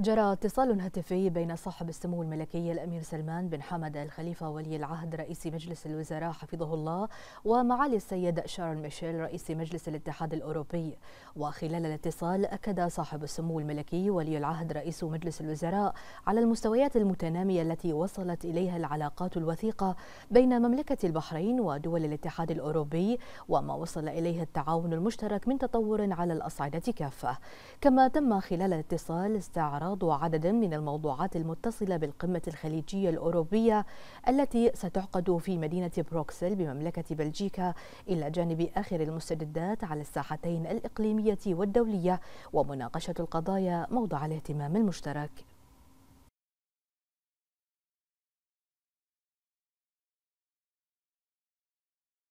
جرى اتصال هاتفي بين صاحب السمو الملكي الامير سلمان بن حمد الخليفه ولي العهد رئيس مجلس الوزراء حفظه الله ومعالي السيد شارل ميشيل رئيس مجلس الاتحاد الاوروبي وخلال الاتصال اكد صاحب السمو الملكي ولي العهد رئيس مجلس الوزراء على المستويات المتناميه التي وصلت اليها العلاقات الوثيقه بين مملكه البحرين ودول الاتحاد الاوروبي وما وصل اليه التعاون المشترك من تطور على الاصعده كافه كما تم خلال الاتصال استعراض استعراض عدد من الموضوعات المتصلة بالقمة الخليجية الأوروبية التي ستعقد في مدينة بروكسل بمملكة بلجيكا إلى جانب آخر المستجدات على الساحتين الإقليمية والدولية ومناقشة القضايا موضع الاهتمام المشترك